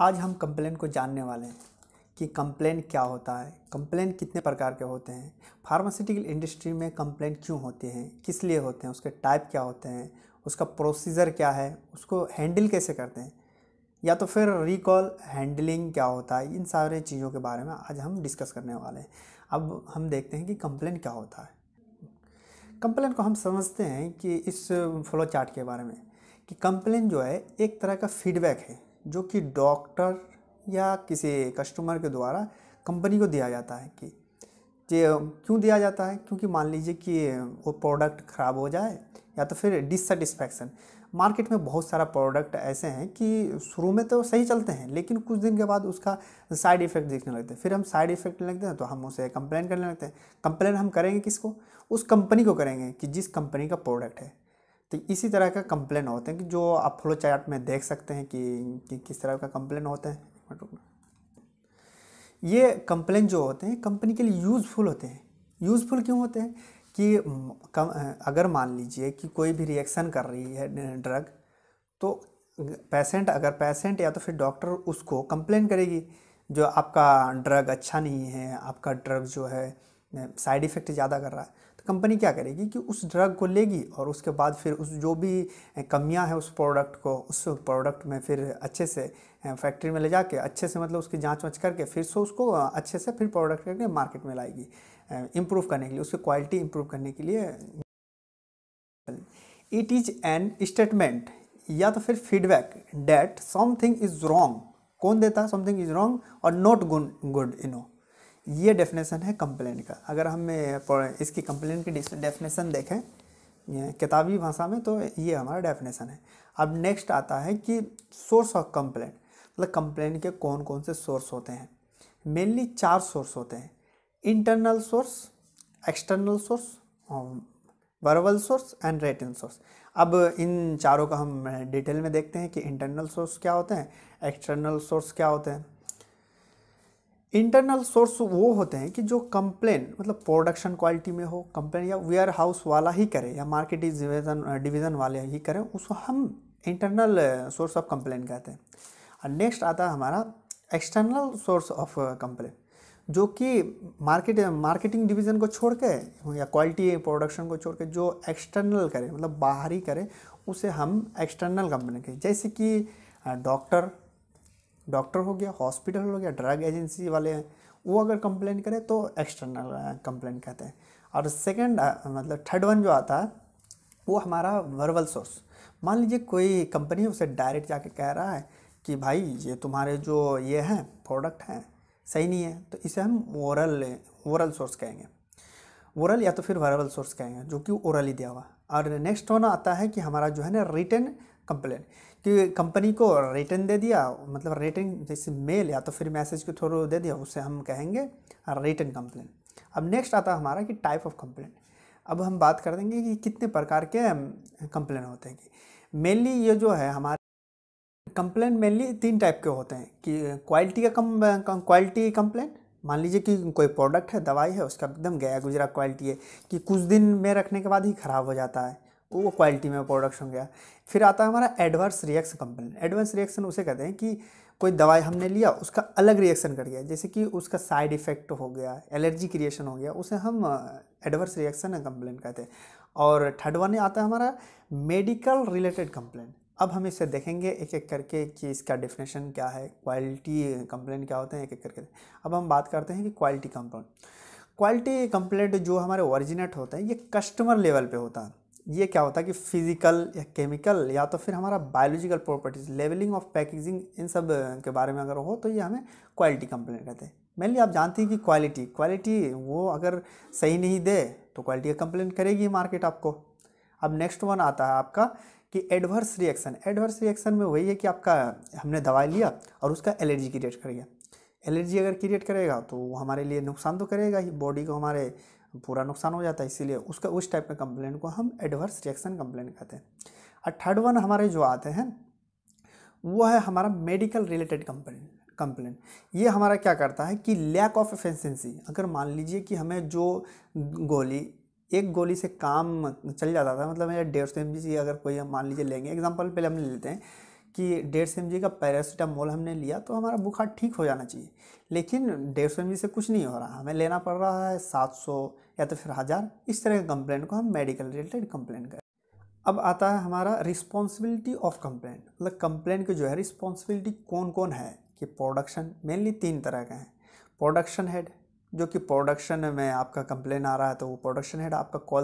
आज हम कंप्लेन को जानने वाले हैं कि कंप्लेन क्या होता है कंप्लेन कितने प्रकार के होते हैं फार्मास्यूटिकल इंडस्ट्री में कंप्लेन क्यों होते हैं किस लिए होते हैं उसके टाइप क्या होते हैं उसका प्रोसीजर क्या है उसको हैंडल कैसे करते हैं या तो फिर रिकॉल हैंडलिंग क्या होता है इन सारे चीज़ों के बारे में आज हम डिस्कस करने वाले हैं अब हम देखते हैं कि कंप्लेन क्या होता है कंप्लेन को हम समझते हैं कि इस फ्लो चार्ट के बारे में कि कंप्लेन जो है एक तरह का फीडबैक है जो कि डॉक्टर या किसी कस्टमर के द्वारा कंपनी को दिया जाता है कि जे क्यों दिया जाता है क्योंकि मान लीजिए कि वो प्रोडक्ट ख़राब हो जाए या तो फिर डिससेटिस्फैक्शन मार्केट में बहुत सारा प्रोडक्ट ऐसे हैं कि शुरू में तो सही चलते हैं लेकिन कुछ दिन के बाद उसका साइड इफ़ेक्ट देखने लगते हैं फिर हम साइड इफ़ेक्ट लगते हैं तो हम उसे कंप्लेन करने लगते हैं कंप्लेन हम करेंगे किसको उस कंपनी को करेंगे कि जिस कंपनी का प्रोडक्ट है तो इसी तरह का कंप्लेन होते हैं कि जो आप फ्लो चार्ट में देख सकते हैं कि, कि किस तरह का कंप्लेन होते हैं ये कंप्लेन जो होते हैं कंपनी के लिए यूज़फुल होते हैं यूज़फुल क्यों होते हैं कि अगर मान लीजिए कि कोई भी रिएक्शन कर रही है ड्रग तो पेशेंट अगर पेशेंट या तो फिर डॉक्टर उसको कंप्लेन करेगी जो आपका ड्रग अच्छा नहीं है आपका ड्रग जो है साइड इफ़ेक्ट ज़्यादा कर रहा है कंपनी क्या करेगी कि उस ड्रग को लेगी और उसके बाद फिर उस जो भी कमियां हैं उस प्रोडक्ट को उस प्रोडक्ट में फिर अच्छे से फैक्ट्री में ले जाके अच्छे से मतलब उसकी जांच वाँच करके फिर से उसको अच्छे से फिर प्रोडक्ट करके मार्केट में लाएगी इम्प्रूव करने के लिए उसकी क्वालिटी इम्प्रूव करने के लिए इट इज़ एन स्टेटमेंट या तो फिर feedback that something is wrong कौन देता है समथिंग इज़ रॉन्ग और not good good you know ये डेफिनेशन है कंप्लेन का अगर हम इसकी कंप्लेन की डेफिनेशन देखें किताबी भाषा में तो ये हमारा डेफिनेशन है अब नेक्स्ट आता है कि सोर्स ऑफ कंप्लेंट मतलब कंप्लेंट के कौन कौन से सोर्स होते हैं मेनली चार सोर्स होते हैं internal source external source verbal source and written source अब इन चारों का हम डिटेल में देखते हैं कि इंटरनल सोर्स क्या होते हैं एक्सटर्नल सोर्स क्या होते हैं इंटरनल सोर्स वो होते हैं कि जो कंप्लेन मतलब प्रोडक्शन क्वालिटी में हो कंप्लेन या वेयर हाउस वाला ही करे या मार्केट डिवीज़न डिवीज़न वाले ही करें उसको हम इंटरनल सोर्स ऑफ कंप्लेन कहते हैं और नेक्स्ट आता है हमारा एक्सटर्नल सोर्स ऑफ कंप्लेन जो कि मार्केट मार्केटिंग डिवीज़न को छोड़ के या क्वालिटी प्रोडक्शन को छोड़ के जो एक्सटर्नल करें मतलब बाहरी करें उसे हम एक्सटर्नल कंप्लेन कहें जैसे कि डॉक्टर uh, डॉक्टर हो गया हॉस्पिटल हो गया ड्रग एजेंसी वाले हैं वो अगर कंप्लेंट करें तो एक्सटर्नल कंप्लेंट कहते हैं और सेकेंड मतलब थर्ड वन जो आता है वो हमारा वर्बल सोर्स मान लीजिए कोई कंपनी उसे डायरेक्ट जाके कह रहा है कि भाई ये तुम्हारे जो ये हैं प्रोडक्ट हैं सही नहीं है तो इसे हम ओरल ओरल सोर्स कहेंगे ओरल या तो फिर वर्बल सोर्स कहेंगे जो कि ओरली दिया हुआ और नेक्स्ट होना आता है कि हमारा जो है ना रिटर्न कंप्लेन कि कंपनी को रिटर्न दे दिया मतलब रेटिंग जैसे मेल या तो फिर मैसेज के थ्रू दे दिया उससे हम कहेंगे रिटर्न कंप्लेन अब नेक्स्ट आता है हमारा कि टाइप ऑफ कंप्लेन अब हम बात कर देंगे कि कितने प्रकार के कंप्लेन होते हैं मेनली ये जो है हमारे कंप्लेन मेनली तीन टाइप के होते हैं कि क्वालिटी का कम क्वालिटी कंप्लेन मान लीजिए कि कोई प्रोडक्ट है दवाई है उसका एकदम गया गुजरा क्वालिटी है कि कुछ दिन में रखने के बाद ही ख़राब हो जाता है वो क्वालिटी में प्रोडक्ट्स हो गया फिर आता है हमारा adverse reaction component adverse reaction उसे कहते हैं कि कोई दवाई हमने लिया उसका अलग रिएक्शन कर गया जैसे कि उसका साइड इफेक्ट हो गया एलर्जी क्रिएशन हो गया उसे हम एडवर्स रिएक्शन कंप्लेंट कहते हैं और थर्ड वन आता है हमारा मेडिकल रिलेटेड कंप्लेंट अब हम इसे देखेंगे एक एक करके कि इसका डिफिनेशन क्या है क्वालिटी कंप्लेंट क्या होते हैं एक एक करके अब हम बात करते हैं कि क्वालिटी कंप्लेंट क्वालिटी कंप्लेंट जो हमारे ओरिजिनेट होते हैं ये कस्टमर लेवल पे होता है ये क्या होता है कि फिज़िकल या केमिकल या तो फिर हमारा biological properties labelling of packaging इन सब के बारे में अगर हो तो ये हमें क्वालिटी कंप्लेंट कहते हैं मेनली आप जानते हैं कि क्वालिटी क्वालिटी वो अगर सही नहीं दे तो क्वालिटी का कंप्लेंट करेगी मार्केट आपको अब नेक्स्ट वन आता है आपका कि एडवर्स रिएक्शन एडवर्स रिएक्शन में वही है कि आपका हमने दवाई लिया और उसका एलर्जी क्रिएट कर एलर्जी अगर क्रिएट करेगा तो वो हमारे लिए नुकसान तो करेगा ही बॉडी को हमारे पूरा नुकसान हो जाता है इसीलिए उसका उस टाइप के कंप्लेंट को हम एडवर्स रिएक्शन कंप्लेंट कहते हैं और थर्ड वन हमारे जो आते हैं वो है हमारा मेडिकल रिलेटेड कंप्लेंट कंप्लेन ये हमारा क्या करता है कि लैक ऑफ एफेंसेंसी अगर मान लीजिए कि हमें जो गोली एक गोली से काम चल जाता था मतलब डेढ़ सौ एम जी अगर कोई हम मान लीजिए लेंगे एग्जाम्पल पहले हम ले लेते हैं कि डेढ़ सौ एम का पैरासीटामोल हमने लिया तो हमारा बुखार ठीक हो जाना चाहिए लेकिन डेढ़ सौ एम से कुछ नहीं हो रहा हमें लेना पड़ रहा है सात सौ या तो फिर हज़ार इस तरह के कंप्लेन को हम मेडिकल रिलेटेड कंप्लेन करें अब आता है हमारा रिस्पॉन्सिबिलिटी ऑफ कंप्लेंट मतलब कंप्लेन की जो है रिस्पॉन्सिबिलिटी कौन कौन है कि प्रोडक्शन मेनली तीन तरह के हैं प्रोडक्शन हेड जो कि प्रोडक्शन में आपका कंप्लेन आ रहा है तो वो प्रोडक्शन हेड आपका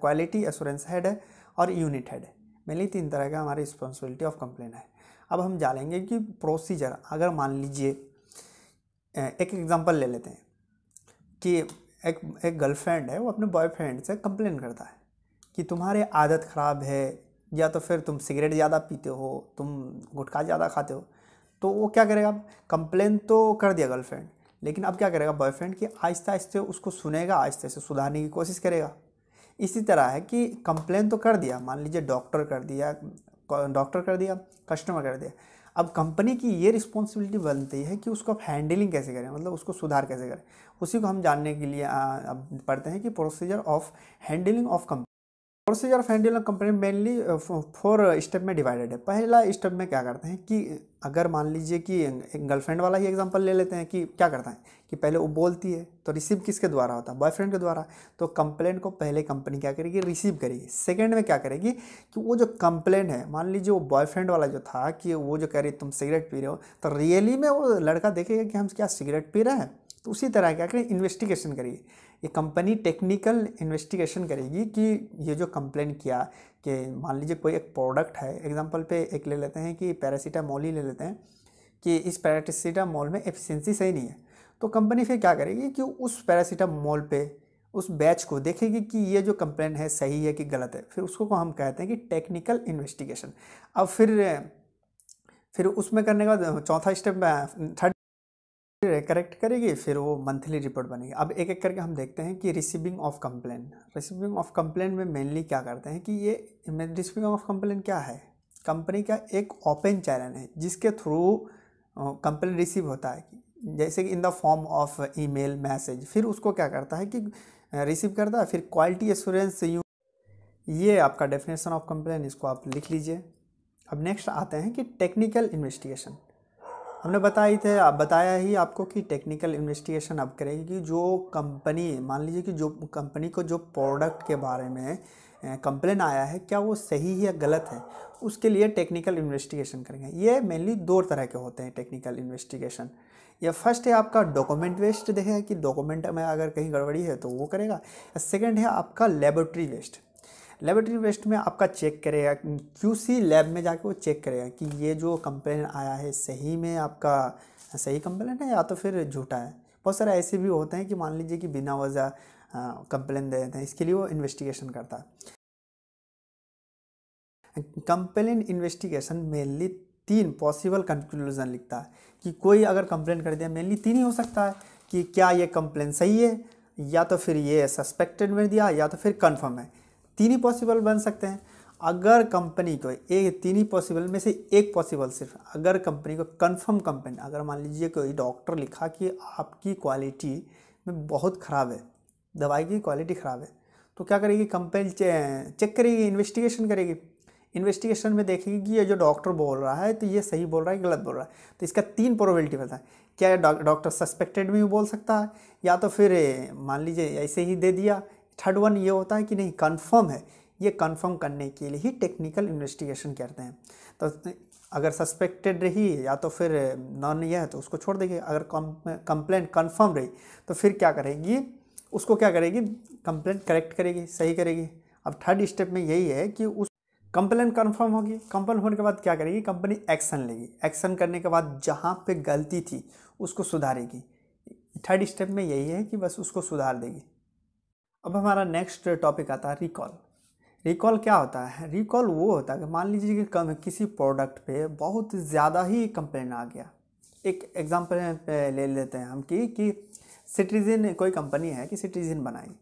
क्वालिटी एश्योरेंस हेड है और यूनिट हेड है मेनली तीन तरह का हमारी रिस्पॉन्सिबिलिटी ऑफ कंप्लेन है अब हम जानेंगे कि प्रोसीजर अगर मान लीजिए एक एग्जांपल ले लेते हैं कि एक एक गर्लफ्रेंड है वो अपने बॉयफ्रेंड से कंप्लेन करता है कि तुम्हारे आदत ख़राब है या तो फिर तुम सिगरेट ज़्यादा पीते हो तुम गुटखा ज़्यादा खाते हो तो वो क्या करेगा कंप्लेन तो कर दिया गर्लफ्रेंड लेकिन अब क्या करेगा बॉयफ्रेंड कि आहिस्ते आहिस्ते उसको सुनेगा आहिस्ते से सुधारने की कोशिश करेगा इसी तरह है कि कंप्लेन तो कर दिया मान लीजिए डॉक्टर कर दिया डॉक्टर कर दिया कस्टमर कर दिया अब कंपनी की ये रिस्पॉन्सिबिलिटी बनती है कि उसको आप हैंडलिंग कैसे करें मतलब उसको सुधार कैसे करें उसी को हम जानने के लिए अब पढ़ते हैं कि procedure of handling of company procedure of handling of company mainly four step में डिवाइडेड है पहला स्टेप में क्या करते हैं कि अगर मान लीजिए कि गर्लफ्रेंड वाला ही एग्जाम्पल ले लेते हैं कि क्या करता है कि पहले वो बोलती है तो रिसीव किसके द्वारा होता है बॉयफ्रेंड के द्वारा तो कंप्लेंट को पहले कंपनी क्या करेगी रिसीव करेगी सेकंड में क्या करेगी कि वो जो कंप्लेंट है मान लीजिए वो बॉयफ्रेंड वाला जो था कि वो जो कह रही तुम सिगरेट पी रहे हो तो रियली में वो लड़का देखेगा कि हम क्या सिगरेट पी रहे हैं तो उसी तरह क्या करें इन्वेस्टिगेशन करेगी ये कंपनी टेक्निकल इन्वेस्टिगेशन करेगी कि ये जो कंप्लेन किया कि मान लीजिए कोई एक प्रोडक्ट है एग्जांपल पे एक ले लेते हैं कि पैरासीटामोल ही ले लेते हैं कि इस पैरासीटामोल में एफिशिएंसी सही नहीं है तो कंपनी फिर क्या करेगी कि उस पैरासीटामोल पे उस बैच को देखेगी कि ये जो कंप्लेन है सही है कि गलत है फिर उसको को हम कहते हैं कि टेक्निकल इन्वेस्टिगेशन अब फिर फिर उसमें करने का चौथा स्टेप थर्ड करेक्ट करेगी फिर वो मंथली रिपोर्ट बनेगी अब एक एक करके हम देखते हैं कि receiving of complain receiving of complain में मेनली क्या करते हैं कि ये रिसीविंग ऑफ कंप्लेन क्या है कंपनी का एक ओपन चैनल है जिसके थ्रू कंप्लेन रिसीव होता है जैसे कि in the form of email message फिर उसको क्या करता है कि रिसीव करता है फिर क्वालिटी एश्योरेंस यू ये आपका डेफिनेशन ऑफ कंप्लेन इसको आप लिख लीजिए अब नेक्स्ट आते हैं कि टेक्निकल इन्वेस्टिगेशन हमने बताए थे आप बताया ही आपको कि टेक्निकल इन्वेस्टिगेशन आप करेंगे कि जो कंपनी मान लीजिए कि जो कंपनी को जो प्रोडक्ट के बारे में कंप्लेन आया है क्या वो सही है या गलत है उसके लिए टेक्निकल इन्वेस्टिगेशन करेंगे ये मेनली दो तरह के होते हैं टेक्निकल इन्वेस्टिगेशन या फर्स्ट है आपका डॉक्यूमेंट वेस्ट देखेगा कि डॉक्यूमेंट में अगर कहीं गड़बड़ी है तो वो करेगा या सेकेंड है आपका लेबोरेटरी वेस्ट लेबोरेटरी वेस्ट में आपका चेक करेगा क्यूसी लैब में जाके वो चेक करेगा कि ये जो कंप्लेन आया है सही में आपका सही कंप्लेन है या तो फिर झूठा है बहुत सारे ऐसे भी होते हैं कि मान लीजिए कि बिना वजह कंप्लेन दे देते हैं इसके लिए वो इन्वेस्टिगेशन करता है कंप्लेन इन्वेस्टिगेशन मेनली तीन पॉसिबल कंक्लूजन लिखता है कि कोई अगर कंप्लेन कर दिया मेनली तीन ही हो सकता है कि क्या ये कंप्लेन सही है या तो फिर ये सस्पेक्टेड में दिया या तो फिर कन्फर्म है तीन ही पॉसिबल बन सकते हैं अगर कंपनी को एक तीन ही पॉसिबल में से एक पॉसिबल सिर्फ अगर कंपनी को कंफर्म कंपनी अगर मान लीजिए कोई डॉक्टर लिखा कि आपकी क्वालिटी में बहुत ख़राब है दवाई की क्वालिटी ख़राब है तो क्या करेगी कंपनी चेक करेगी इन्वेस्टिगेशन करेगी इन्वेस्टिगेशन में देखेगी कि ये जो डॉक्टर बोल रहा है तो ये सही बोल रहा है गलत बोल रहा है तो इसका तीन प्रोबेबिलिटी होता है क्या डॉक्टर सस्पेक्टेड में भी बोल सकता है या तो फिर मान लीजिए ऐसे ही दे दिया थर्ड वन ये होता है कि नहीं कन्फर्म है ये कन्फर्म करने के लिए ही टेक्निकल इन्वेस्टिगेशन करते हैं तो अगर सस्पेक्टेड रही या तो फिर नॉन यह है तो उसको छोड़ देंगे अगर कंप्लेंट कन्फर्म रही तो फिर क्या करेगी उसको क्या करेगी कंप्लेंट करेक्ट करेगी सही करेगी अब थर्ड स्टेप में यही है कि उस कंप्लेन कन्फर्म होगी कंप्लेन होने के बाद क्या करेगी कंपनी एक्शन लेगी एक्शन करने के बाद जहाँ पे गलती थी उसको सुधारेगी थर्ड स्टेप में यही है कि बस उसको सुधार देगी अब हमारा नेक्स्ट टॉपिक आता है रिकॉल रिकॉल क्या होता है रिकॉल वो होता है कि मान लीजिए कि कम किसी प्रोडक्ट पे बहुत ज़्यादा ही कंप्लेन आ गया एक एग्जाम्पल ले लेते हैं हम कि कि सिटीजन कोई कंपनी है कि सिटीजन बनाई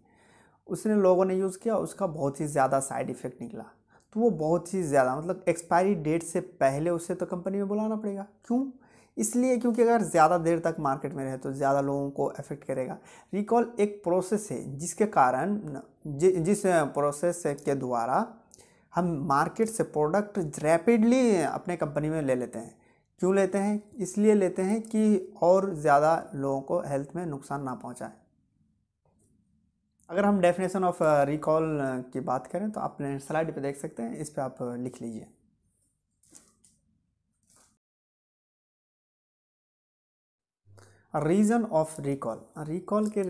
उसने लोगों ने यूज़ किया उसका बहुत ही ज़्यादा साइड इफ़ेक्ट निकला तो वो बहुत ही ज़्यादा मतलब एक्सपायरी डेट से पहले उसे तो कंपनी में बुलाना पड़ेगा क्यों इसलिए क्योंकि अगर ज़्यादा देर तक मार्केट में रहे तो ज़्यादा लोगों को अफेक्ट करेगा रिकॉल एक प्रोसेस है जिसके कारण जि, जिस प्रोसेस के द्वारा हम मार्केट से प्रोडक्ट रैपिडली अपने कंपनी में ले लेते हैं क्यों लेते हैं इसलिए लेते हैं कि और ज़्यादा लोगों को हेल्थ में नुकसान ना पहुँचाएँ अगर हम डेफिनेशन ऑफ रिकॉल की बात करें तो आपने स्लाइड पे देख सकते हैं इस पर आप uh, लिख लीजिए रीज़न ऑफ रिकॉल रिकॉल के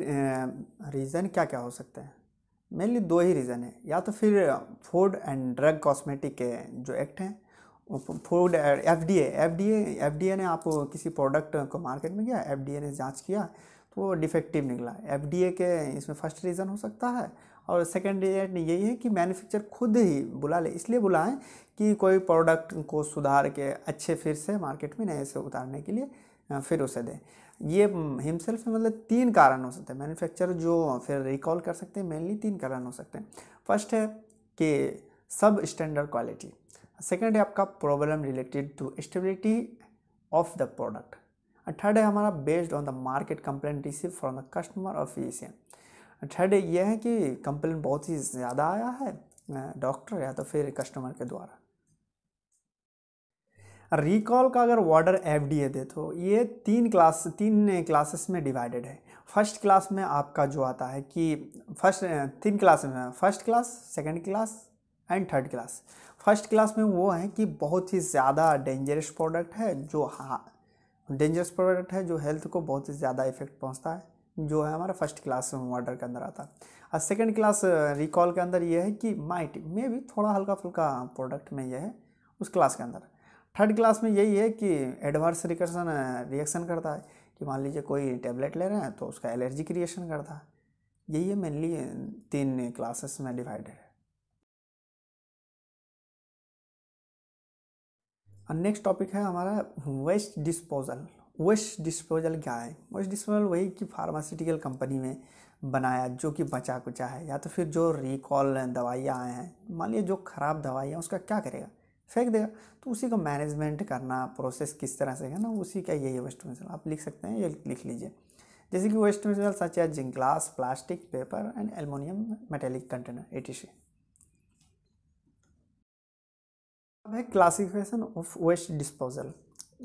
रीज़न uh, क्या क्या हो सकते हैं मेनली दो ही रीज़न है या तो फिर फूड एंड ड्रग कॉस्मेटिक के जो एक्ट हैं food F D F D A F D A ने आप किसी प्रोडक्ट को मार्केट में गया एफ डी ए ने जांच किया वो डिफेक्टिव निकला एफ के इसमें फर्स्ट रीज़न हो सकता है और सेकेंड रीजन यही है कि मैन्युफैक्चर खुद ही बुला ले इसलिए बुलाएं कि कोई प्रोडक्ट को सुधार के अच्छे फिर से मार्केट में नए से उतारने के लिए फिर उसे दें ये हिमसेल्फ में मतलब तीन कारण हो सकते हैं मैन्युफैक्चर जो फिर रिकॉल कर सकते हैं मेनली तीन कारण हो सकते हैं फर्स्ट है कि सब स्टैंडर्ड क्वालिटी सेकेंड है आपका problem related to stability of the product third है हमारा based on the market complaint receive from the customer और फिजिशियन थर्ड यह है कि कंप्लेंट बहुत ही ज़्यादा आया है डॉक्टर या तो फिर कस्टमर के द्वारा रिकॉल का अगर ऑर्डर एफ डी ए दे तो ये तीन क्लास तीन क्लासेस में डिवाइडेड है फर्स्ट क्लास में आपका जो आता है कि फर्स्ट तीन क्लास में first class second class and third class first class में वो है कि बहुत ही ज़्यादा डेंजरस प्रोडक्ट है जो हाँ डेंजरस प्रोडक्ट है जो हेल्थ को बहुत ही ज़्यादा इफेक्ट पहुंचता है जो है हमारा फर्स्ट क्लास वाटर के अंदर आता है और सेकेंड क्लास रिकॉल के अंदर यह है कि माइट मे भी थोड़ा हल्का फुल्का प्रोडक्ट में यह है उस क्लास के अंदर थर्ड क्लास में यही है कि एडवर्स रिकर्सन रिएक्शन करता है कि मान लीजिए कोई टेबलेट ले रहे हैं तो उसका एलर्जी क्रिएशन करता है यही है मेनली तीन क्लासेस में डिवाइडेड है नेक्स्ट टॉपिक है हमारा वेस्ट डिस्पोजल वेस्ट डिस्पोजल क्या है वेस्ट डिस्पोजल वही कि फार्मास्यूटिकल कंपनी में बनाया जो कि बचा कुचा है या तो फिर जो रिकॉल दवाइयाँ आए हैं मान लीजिए जो ख़राब दवाइयाँ उसका क्या करेगा फेंक देगा तो उसी को मैनेजमेंट करना प्रोसेस किस तरह से है ना उसी का यही वेस्ट मटेरियल आप लिख सकते हैं ये लिख लीजिए जैसे कि waste material such as glass plastic paper and aluminium metallic container etc अब है क्लासिफिकेशन ऑफ वेस्ट डिस्पोजल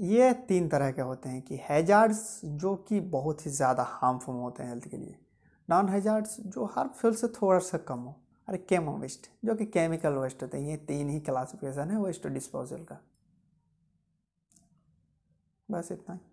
ये तीन तरह के होते हैं कि हैजार्ड्स जो कि बहुत ही ज़्यादा हार्मफुल होते हैं हेल्थ के लिए नॉन हैजार्ड्स जो हार्मफुल से थोड़ा सा कम हो अरे केमो वेस्ट जो कि केमिकल वेस्ट होते हैं ये तीन ही क्लासिफिकेशन है वेस्ट डिस्पोजल का बस इतना ही